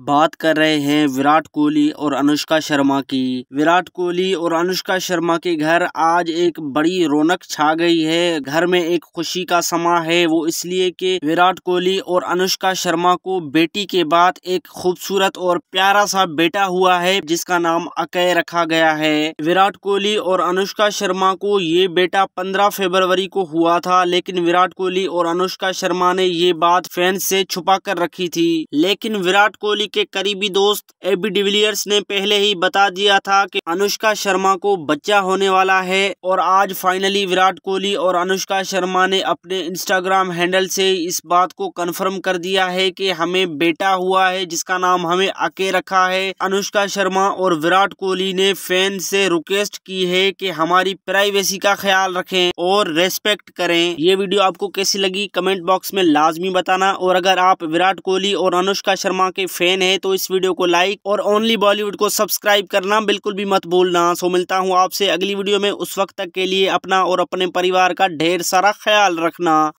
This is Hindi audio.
बात कर रहे हैं विराट कोहली और अनुष्का शर्मा की विराट कोहली और अनुष्का शर्मा के घर आज एक बड़ी रौनक छा गई है घर में एक खुशी का समा है वो इसलिए कि विराट कोहली और अनुष्का शर्मा को बेटी के बाद एक खूबसूरत और प्यारा सा बेटा हुआ है जिसका नाम अकय रखा गया है विराट कोहली और अनुष्का शर्मा को ये बेटा पंद्रह फेबरवरी को हुआ था लेकिन विराट कोहली और अनुष्का शर्मा ने ये बात फैंस से छुपा कर रखी थी लेकिन विराट कोहली कोहली के करीबी दोस्त एबी डिविलियर्स ने पहले ही बता दिया था कि अनुष्का शर्मा को बच्चा होने वाला है और आज फाइनली विराट कोहली और अनुष्का शर्मा ने अपने इंस्टाग्राम हैंडल से इस बात को कन्फर्म कर दिया है कि हमें बेटा हुआ है जिसका नाम हमें आके रखा है अनुष्का शर्मा और विराट कोहली ने फैन से रिक्वेस्ट की है की हमारी प्राइवेसी का ख्याल रखे और रेस्पेक्ट करें ये वीडियो आपको कैसी लगी कमेंट बॉक्स में लाजमी बताना और अगर आप विराट कोहली और अनुष्का शर्मा के फैन फैन है तो इस वीडियो को लाइक और ओनली बॉलीवुड को सब्सक्राइब करना बिल्कुल भी मत भूलना सो मिलता हूँ आपसे अगली वीडियो में उस वक्त तक के लिए अपना और अपने परिवार का ढेर सारा ख्याल रखना